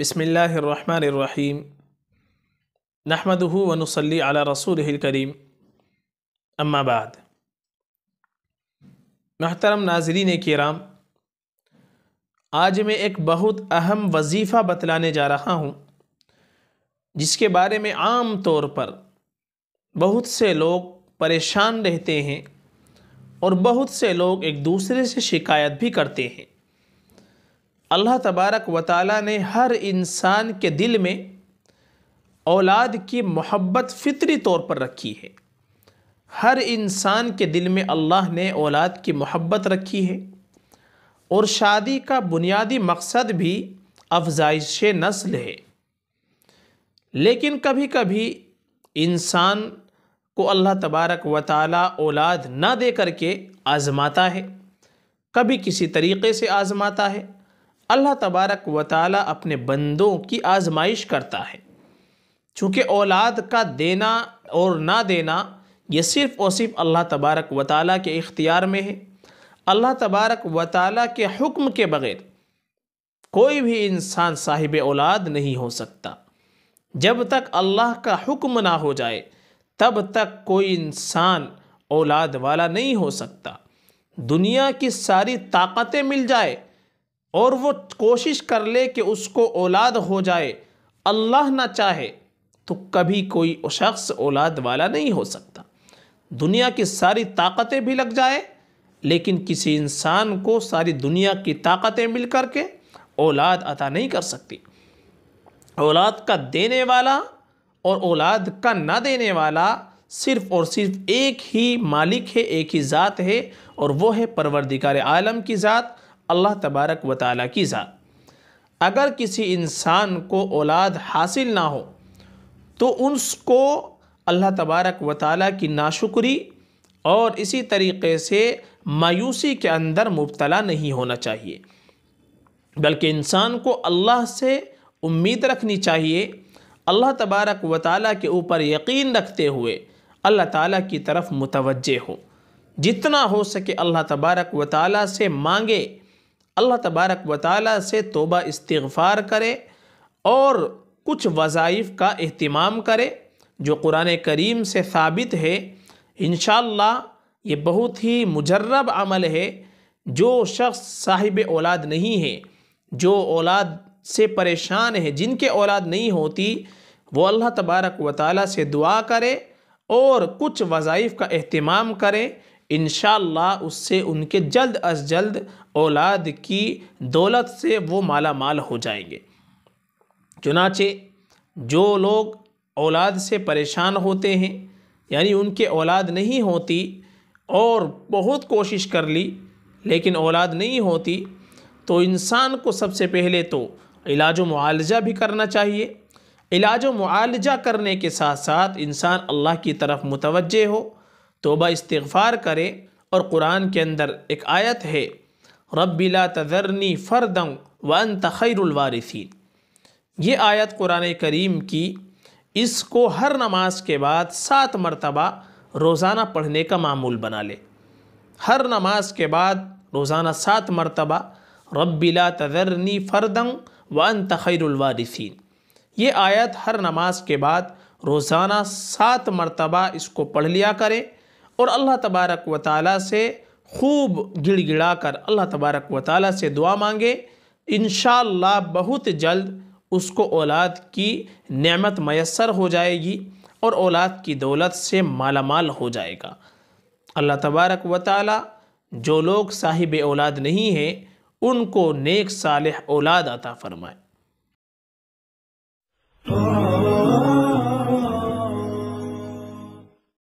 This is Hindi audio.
बसमीम नहमदहू वनसली अला रसूल करीम अम्माबाद महतरम नाजरीन कराम आज मैं एक बहुत अहम वजीफ़ा बतलाने जा रहा हूँ जिसके बारे में आम तौर पर बहुत से लोग परेशान रहते हैं और बहुत से लोग एक दूसरे से शिकायत भी करते हैं अल्लाह तबारक व ने हर इंसान के दिल में औलाद की मोहब्बत फ़ितरी तौर पर रखी है हर इंसान के दिल में अल्लाह ने औलाद की मोहब्बत रखी है और शादी का बुनियादी मकसद भी अफजाइश नस्ल है लेकिन कभी कभी इंसान को अल्लाह तबारक व ताली औलाद ना दे करके आज़माता है कभी किसी तरीक़े से आज़माता है अल्लाह तबारक व अपने बंदों की आजमाइश करता है चूँकि औलाद का देना और ना देना ये सिर्फ़ और सिर्फ अल्लाह तबारक व के इख्तियार में है अल्लाह तबारक व के हुक्म के बग़ैर कोई भी इंसान साहिब औलाद नहीं हो सकता जब तक अल्लाह का हुक्म ना हो जाए तब तक कोई इंसान औलाद वाला नहीं हो सकता दुनिया की सारी ताकतें मिल जाए और वो कोशिश कर ले कि उसको औलाद हो जाए अल्लाह ना चाहे तो कभी कोई शख्स औलाद वाला नहीं हो सकता दुनिया की सारी ताकतें भी लग जाए लेकिन किसी इंसान को सारी दुनिया की ताकतें मिल कर के औलाद अता नहीं कर सकती औलाद का देने वाला और औलाद का ना देने वाला सिर्फ़ और सिर्फ एक ही मालिक है एक ही ज़ात है और वो है परवरदिकार आलम की ज़ात अल्लाह तबारक व ताली की ज़ात अगर किसी इंसान को औलाद हासिल ना हो तो उसको अल्लाह तबारक व ताली की नाशुक्री और इसी तरीके से मायूसी के अंदर मुबतला नहीं होना चाहिए बल्कि इंसान को अल्लाह से उम्मीद रखनी चाहिए अल्लाह तबारक व ताली के ऊपर यकीन रखते हुए अल्लाह ताली की तरफ मुतवज्जे हो जितना हो सके अल्लाह तबारक व ताली से मांगे अल्लाह तबारक व ताली से तोबा इस्तफ़ार करे और कुछ वज़ाइफ़ का अहतमाम करे जो कुरान करीम से साबित है इन ये बहुत ही मुजर्रब अमल है जो शख्स साहिब औलाद नहीं है जो औलाद से परेशान है जिनके औलाद नहीं होती वो अल्लाह तबारक व ताली से दुआ करे और कुछ वज़ाइफ़ का अहतमाम करें इन उससे उनके जल्द अज जल्द औलाद की दौलत से वो माला माल हो जाएंगे चुनाचे जो लोग औलाद से परेशान होते हैं यानी उनके औलाद नहीं होती और बहुत कोशिश कर ली लेकिन औलाद नहीं होती तो इंसान को सबसे पहले तो इलाज मुआलजा भी करना चाहिए इलाज मुआलजा करने के साथ साथ इंसान अल्लाह की तरफ मुतवजह हो तोबा इस्तफ़ार करे और कुरान के अंदर एक आयत है रबिला तजरनी फ़रदम वन तखैरवारसिन ये आयत कुरान करीम की इसको हर नमाज के बाद सात मरतबा रोज़ाना पढ़ने का मामूल बना ले हर नमाज के बाद रोज़ाना सात मरतबा रबिला तजरनी फ़रदम वन तखैरवारसिन ये आयत हर नमाज के बाद रोज़ाना सात मरतबा इसको पढ़ लिया करें और अल्लाह तबारक व ताली से खूब गिड़ गिड़ा कर अल्लाह तबारक व ताली से दुआ मांगे इन बहुत जल्द उसको औलाद की नेमत मैसर हो जाएगी और औलाद की दौलत से मालामाल हो जाएगा अल्लाह तबारक व ताली जो लोग साहिब औलाद नहीं हैं उनको नेक साल औलाद अता फ़रमाए